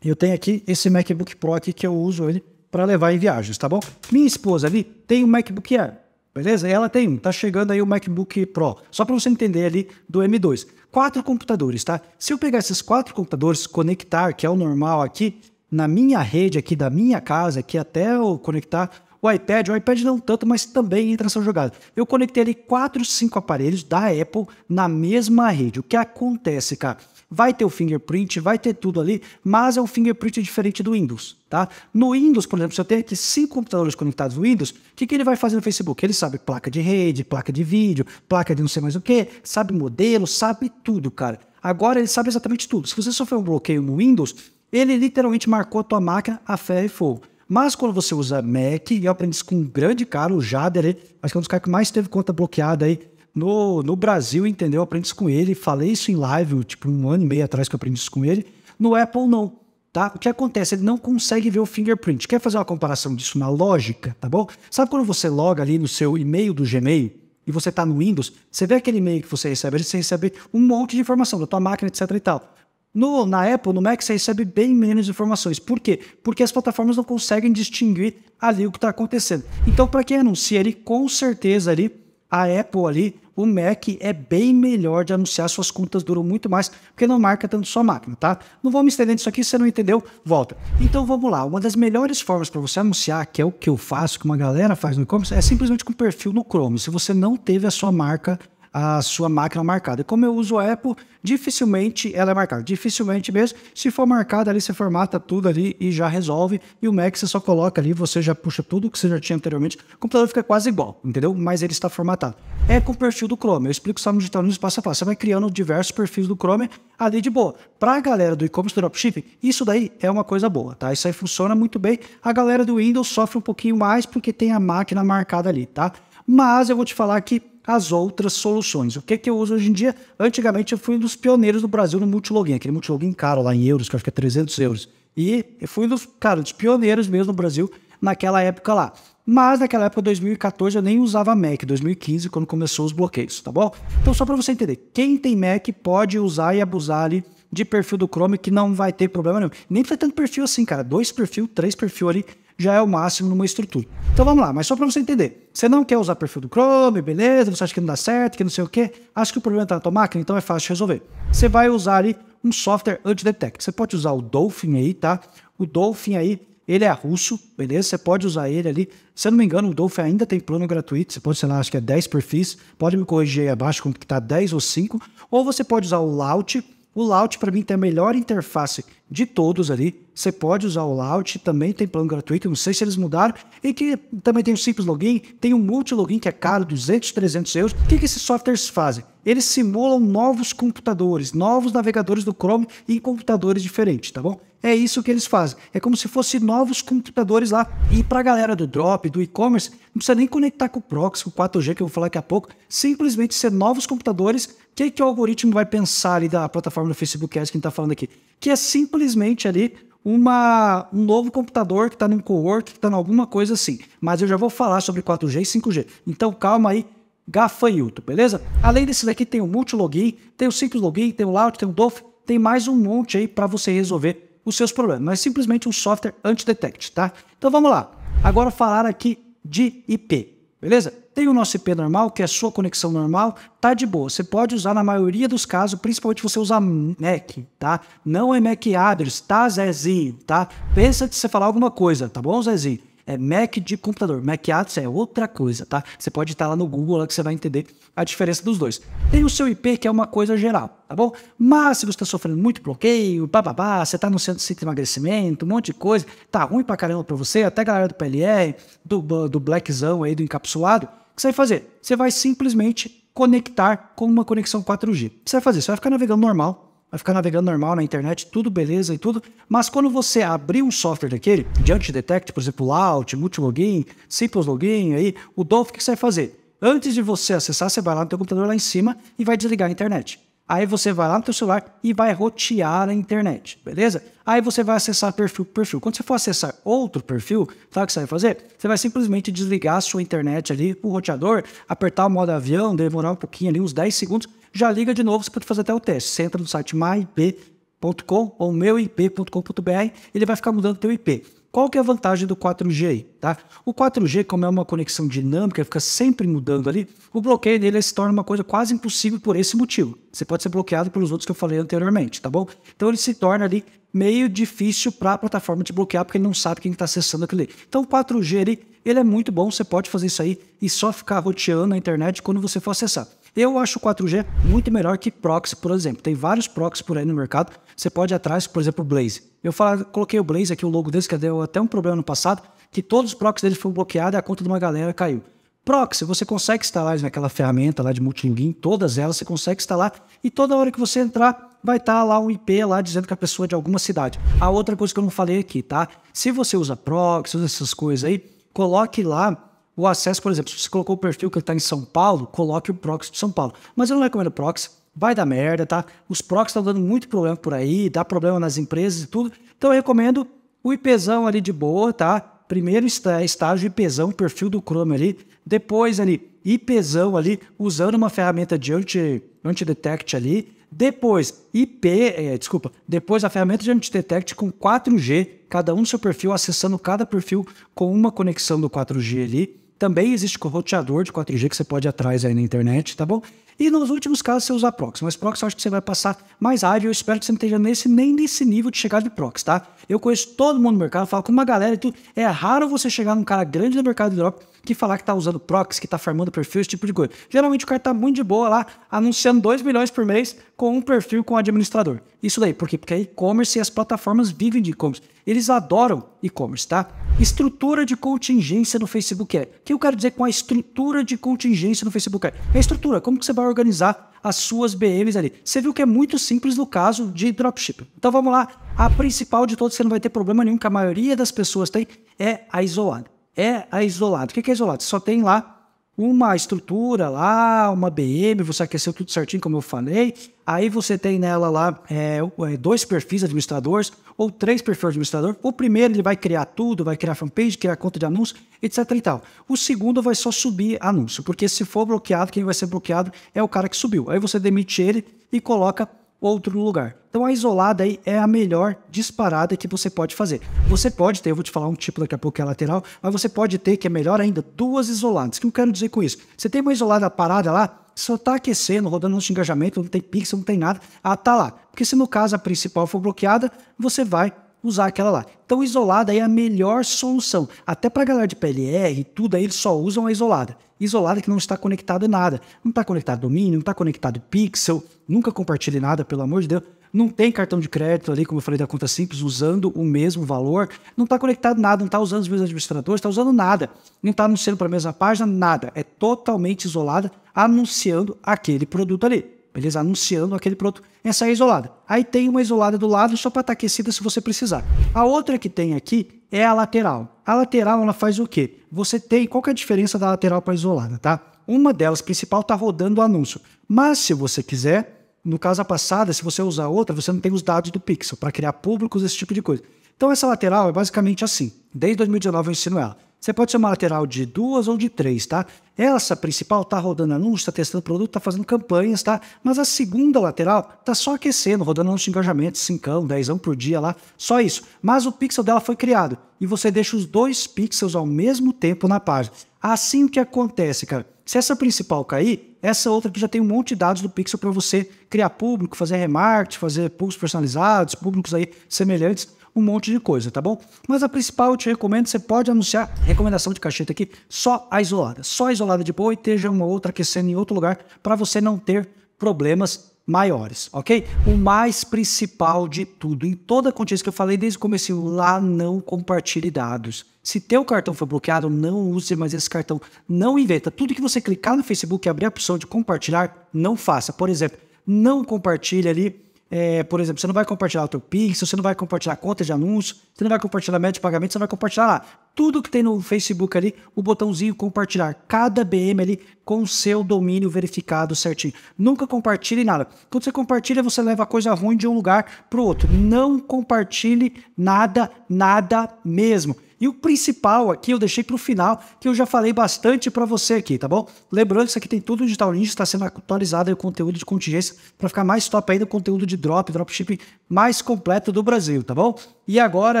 Eu tenho aqui esse MacBook Pro aqui que eu uso ele para levar em viagens, tá bom? Minha esposa ali tem um MacBook Air, beleza? Ela tem, tá chegando aí o MacBook Pro. Só para você entender ali do M2. Quatro computadores, tá? Se eu pegar esses quatro computadores, conectar, que é o normal aqui, na minha rede aqui da minha casa, aqui até eu conectar o iPad, o iPad não tanto, mas também entra essa jogada. Eu conectei ali quatro, cinco aparelhos da Apple na mesma rede. O que acontece, cara? vai ter o fingerprint, vai ter tudo ali, mas é um fingerprint diferente do Windows, tá? No Windows, por exemplo, se eu tenho aqui cinco computadores conectados no Windows, o que, que ele vai fazer no Facebook? Ele sabe placa de rede, placa de vídeo, placa de não sei mais o que, sabe modelo, sabe tudo, cara. Agora ele sabe exatamente tudo. Se você sofreu um bloqueio no Windows, ele literalmente marcou a tua máquina a ferro e fogo. Mas quando você usa Mac, e eu aprendi isso com um grande cara, o Jader, acho que é um dos caras que mais teve conta bloqueada aí no, no Brasil, entendeu? aprendi isso com ele, falei isso em live, tipo, um ano e meio atrás que eu aprendi isso com ele. No Apple, não. Tá? O que acontece? Ele não consegue ver o fingerprint. Quer fazer uma comparação disso na lógica, tá bom? Sabe quando você loga ali no seu e-mail do Gmail e você está no Windows, você vê aquele e-mail que você recebe, você recebe um monte de informação da tua máquina, etc e tal. No, na Apple, no Mac, você recebe bem menos informações. Por quê? Porque as plataformas não conseguem distinguir ali o que está acontecendo. Então, para quem anuncia ali, com certeza ali a Apple ali, o Mac é bem melhor de anunciar, suas contas duram muito mais, porque não marca tanto sua máquina, tá? Não vou me estender nisso aqui, se você não entendeu, volta. Então vamos lá, uma das melhores formas para você anunciar, que é o que eu faço, que uma galera faz no e-commerce, é simplesmente com perfil no Chrome. Se você não teve a sua marca a sua máquina marcada. E como eu uso a Apple, dificilmente ela é marcada. Dificilmente mesmo. Se for marcada ali, você formata tudo ali e já resolve. E o Mac você só coloca ali, você já puxa tudo que você já tinha anteriormente. O computador fica quase igual, entendeu? Mas ele está formatado. É com o perfil do Chrome. Eu explico só no digital no passo a passo. Você vai criando diversos perfis do Chrome ali de boa. Para a galera do e-commerce do dropshipping, isso daí é uma coisa boa, tá? Isso aí funciona muito bem. A galera do Windows sofre um pouquinho mais porque tem a máquina marcada ali, tá? Mas eu vou te falar que as outras soluções. O que, é que eu uso hoje em dia? Antigamente eu fui um dos pioneiros do Brasil no multilogin, aquele multilogin caro lá em euros, que eu acho que é 300 euros. E eu fui um dos, cara, dos pioneiros mesmo no Brasil naquela época lá. Mas naquela época, 2014, eu nem usava Mac, 2015, quando começou os bloqueios, tá bom? Então, só para você entender, quem tem Mac pode usar e abusar ali de perfil do Chrome que não vai ter problema nenhum. Nem precisa tanto perfil assim, cara. Dois perfil, três perfil ali já é o máximo numa estrutura. Então vamos lá, mas só para você entender. Você não quer usar perfil do Chrome, beleza, você acha que não dá certo, que não sei o quê, acha que o problema está na tua máquina, então é fácil de resolver. Você vai usar ali um software anti-detect. Você pode usar o Dolphin aí, tá? O Dolphin aí, ele é russo, beleza? Você pode usar ele ali. Se eu não me engano, o Dolphin ainda tem plano gratuito. Você pode, sei lá, acho que é 10 perfis. Pode me corrigir aí abaixo como que tá 10 ou 5. Ou você pode usar o Laut, o Laut, para mim, tem a melhor interface de todos ali. Você pode usar o Laut, também tem plano gratuito, não sei se eles mudaram. E que também tem o simples login, tem o multi-login, que é caro, 200, 300 euros. O que, que esses softwares fazem? Eles simulam novos computadores, novos navegadores do Chrome em computadores diferentes, tá bom? É isso que eles fazem. É como se fossem novos computadores lá. E para a galera do drop, do e-commerce, não precisa nem conectar com o proxy, com o 4G, que eu vou falar daqui a pouco. Simplesmente ser novos computadores que, é que o algoritmo vai pensar ali da plataforma do Facebook Ads que a gente está falando aqui? Que é simplesmente ali uma, um novo computador que está num co-work, que está em alguma coisa assim. Mas eu já vou falar sobre 4G e 5G. Então calma aí, gafanhoto, beleza? Além desse daqui tem o multi-login, tem o simples login, tem o loud, tem o DOF, tem mais um monte aí para você resolver os seus problemas. Mas simplesmente um software anti-detect, tá? Então vamos lá. Agora falar aqui de IP, beleza? Tem o nosso IP normal, que é a sua conexão normal, tá de boa. Você pode usar na maioria dos casos, principalmente você usar MAC, tá? Não é MAC address, tá, Zezinho, tá? Pensa de você falar alguma coisa, tá bom, Zezinho? É Mac de computador. Mac Address é outra coisa, tá? Você pode estar lá no Google lá que você vai entender a diferença dos dois. Tem o seu IP, que é uma coisa geral, tá bom? Mas se você está sofrendo muito bloqueio, bababá, você está no centro de emagrecimento, um monte de coisa, tá ruim pra caramba pra você, até a galera do PLR, do, do Blackzão aí, do encapsulado, que você vai fazer? Você vai simplesmente conectar com uma conexão 4G. O que você vai fazer? Você vai ficar navegando normal, vai ficar navegando normal na internet, tudo beleza e tudo. Mas quando você abrir um software daquele, de Detect, por exemplo, Out, Multilogin, Simples Login, aí, o Dolph, o que você vai fazer? Antes de você acessar, você vai lá no seu computador lá em cima e vai desligar a internet. Aí você vai lá no teu celular e vai rotear a internet, beleza? Aí você vai acessar perfil por perfil. Quando você for acessar outro perfil, sabe o que você vai fazer? Você vai simplesmente desligar a sua internet ali, o roteador, apertar o modo avião, demorar um pouquinho ali, uns 10 segundos, já liga de novo, você pode fazer até o teste. Você entra no site myip.com ou meuip.com.br, ele vai ficar mudando o teu IP. Qual que é a vantagem do 4G? Tá? O 4G, como é uma conexão dinâmica, fica sempre mudando ali, o bloqueio dele se torna uma coisa quase impossível por esse motivo. Você pode ser bloqueado pelos outros que eu falei anteriormente, tá bom? Então ele se torna ali meio difícil para a plataforma te bloquear, porque ele não sabe quem está acessando aquilo ali. Então o 4G ele, ele é muito bom, você pode fazer isso aí e só ficar roteando a internet quando você for acessar. Eu acho 4G muito melhor que proxy, por exemplo. Tem vários proxies por aí no mercado. Você pode ir atrás, por exemplo, o Blaze. Eu coloquei o Blaze aqui, o logo desse, que deu até um problema no passado, que todos os proxies dele foram bloqueados e a conta de uma galera caiu. Proxy, você consegue instalar naquela ferramenta lá de multilinguim, todas elas você consegue instalar e toda hora que você entrar vai estar tá lá um IP lá dizendo que a pessoa é de alguma cidade. A outra coisa que eu não falei aqui, tá? Se você usa proxy, usa essas coisas aí, coloque lá o acesso, por exemplo, se você colocou o perfil que está em São Paulo, coloque o proxy de São Paulo. Mas eu não recomendo proxy, vai dar merda, tá? Os proxies estão dando muito problema por aí, dá problema nas empresas e tudo. Então eu recomendo o IPzão ali de boa, tá? Primeiro estágio IPzão, perfil do Chrome ali. Depois ali, IPzão ali, usando uma ferramenta de anti, anti-detect ali. Depois, IP, é, desculpa, depois a ferramenta de anti-detect com 4G, cada um no seu perfil, acessando cada perfil com uma conexão do 4G ali. Também existe roteador de 4G que você pode ir atrás aí na internet, tá bom? E nos últimos casos você usa proxy, mas proxy eu acho que você vai passar mais área. Eu espero que você não esteja nesse, nem nesse nível de chegar de proxy, tá? Eu conheço todo mundo no mercado, falo com uma galera e tudo. É raro você chegar num cara grande no mercado de drop que falar que tá usando proxy, que tá farmando perfil, esse tipo de coisa. Geralmente o cara tá muito de boa lá, anunciando 2 milhões por mês com um perfil com um administrador. Isso daí, por quê? Porque é e-commerce e as plataformas vivem de e-commerce. Eles adoram e-commerce, tá? Estrutura de contingência no Facebook Ads. É. O que eu quero dizer com a estrutura de contingência no Facebook Ads? É? é a estrutura, como que você vai organizar as suas BMs ali. Você viu que é muito simples no caso de dropship. Então vamos lá. A principal de todas, você não vai ter problema nenhum, que a maioria das pessoas tem, é a isolada. É a isolada. O que é isolado? Só tem lá uma estrutura lá, uma BM, você aqueceu tudo certinho, como eu falei. Aí você tem nela lá é, é, dois perfis administradores ou três perfis administrador. O primeiro ele vai criar tudo, vai criar fanpage, criar conta de anúncio, etc. E tal. O segundo vai só subir anúncio, porque se for bloqueado, quem vai ser bloqueado é o cara que subiu. Aí você demite ele e coloca outro lugar. Então a isolada aí é a melhor disparada que você pode fazer. Você pode ter, eu vou te falar um tipo daqui a pouco que é lateral, mas você pode ter, que é melhor ainda, duas isoladas. O que eu quero dizer com isso? Você tem uma isolada parada lá, só tá aquecendo, rodando no engajamento, não tem pixel, não tem nada, ah, tá lá. Porque se no caso a principal for bloqueada, você vai usar aquela lá. Então isolada é a melhor solução. Até para galera de PLR e tudo aí, eles só usam a isolada isolada que não está conectada a nada. Não está conectado domínio, não está conectado pixel, nunca compartilhe nada, pelo amor de Deus. Não tem cartão de crédito ali, como eu falei, da conta simples, usando o mesmo valor. Não está conectado nada, não está usando os meus administradores, está usando nada. Não está anunciando para a mesma página, nada. É totalmente isolada, anunciando aquele produto ali beleza? Anunciando aquele produto, essa é isolada. Aí tem uma isolada do lado só para estar tá aquecida se você precisar. A outra que tem aqui é a lateral. A lateral ela faz o quê? Você tem qual é a diferença da lateral para isolada, tá? Uma delas principal está rodando o anúncio. Mas se você quiser, no caso a passada, se você usar outra, você não tem os dados do pixel para criar públicos, esse tipo de coisa. Então essa lateral é basicamente assim. Desde 2019 eu ensino ela. Você pode ser uma lateral de duas ou de três, tá? Essa principal está rodando anúncio, está testando produto, está fazendo campanhas, tá? Mas a segunda lateral está só aquecendo, rodando anúncio de engajamento, 5, 10 por dia lá, só isso. Mas o pixel dela foi criado e você deixa os dois pixels ao mesmo tempo na página. Assim o que acontece, cara? Se essa principal cair, essa outra aqui já tem um monte de dados do pixel para você criar público, fazer remarketing, fazer públicos personalizados, públicos aí semelhantes um monte de coisa, tá bom? Mas a principal eu te recomendo, você pode anunciar, recomendação de cacheta aqui, só a isolada. Só a isolada de boa e esteja uma outra aquecendo em outro lugar para você não ter problemas maiores, ok? O mais principal de tudo, em toda a continência que eu falei desde o começo, lá não compartilhe dados. Se teu cartão foi bloqueado, não use mais esse cartão. Não inventa. Tudo que você clicar no Facebook e abrir a opção de compartilhar, não faça. Por exemplo, não compartilhe ali é, por exemplo, você não vai compartilhar o teu Pix, você não vai compartilhar conta de anúncio, você não vai compartilhar média de pagamento, você vai compartilhar lá. Tudo que tem no Facebook ali, o botãozinho compartilhar. Cada BM ali com o seu domínio verificado certinho. Nunca compartilhe nada. Quando você compartilha, você leva coisa ruim de um lugar para o outro. Não compartilhe nada, nada mesmo. E o principal aqui eu deixei para o final, que eu já falei bastante para você aqui, tá bom? Lembrando que isso aqui tem tudo no Digital Ninja, está sendo atualizado o conteúdo de contingência para ficar mais top ainda, o conteúdo de drop, dropshipping mais completo do Brasil, tá bom? E agora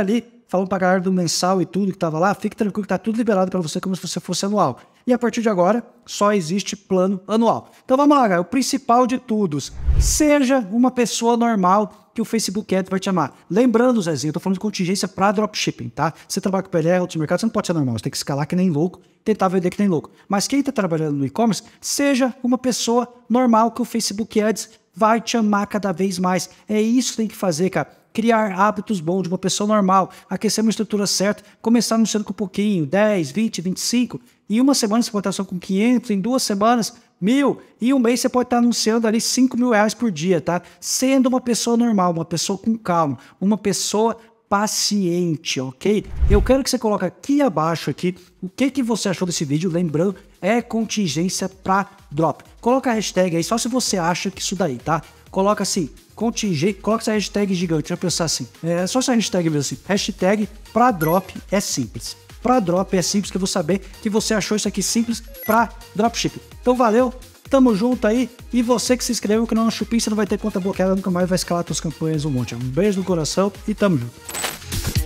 ali, falando para a galera do mensal e tudo que estava lá, fique tranquilo que está tudo liberado para você como se você fosse anual. E a partir de agora, só existe plano anual. Então vamos lá, galera. O principal de todos, seja uma pessoa normal que o Facebook Ads vai te amar. Lembrando, Zezinho, eu tô falando de contingência para dropshipping, tá? Você trabalha com PLR, outros mercados, você não pode ser normal. Você tem que escalar que nem louco, tentar vender que nem louco. Mas quem tá trabalhando no e-commerce, seja uma pessoa normal que o Facebook Ads vai te amar cada vez mais. É isso que tem que fazer, cara criar hábitos bons de uma pessoa normal, aquecer uma estrutura certa, começar anunciando com um pouquinho, 10, 20, 25, em uma semana você pode estar só com 500, em duas semanas, mil. e um mês você pode estar anunciando ali 5 mil reais por dia, tá? Sendo uma pessoa normal, uma pessoa com calma, uma pessoa paciente, ok? Eu quero que você coloque aqui abaixo aqui o que, que você achou desse vídeo, lembrando, é contingência para drop. Coloca a hashtag aí, só se você acha que isso daí, tá? Coloca assim, contingência, coloca essa hashtag gigante, vai pensar assim, é só essa hashtag mesmo assim, hashtag para drop é simples para drop. É simples que eu vou saber que você achou isso aqui simples para dropship. Então valeu, tamo junto aí. E você que se inscreveu que não é um você não vai ter conta bloqueada, nunca mais vai escalar suas campanhas um monte. Um beijo no coração e tamo junto.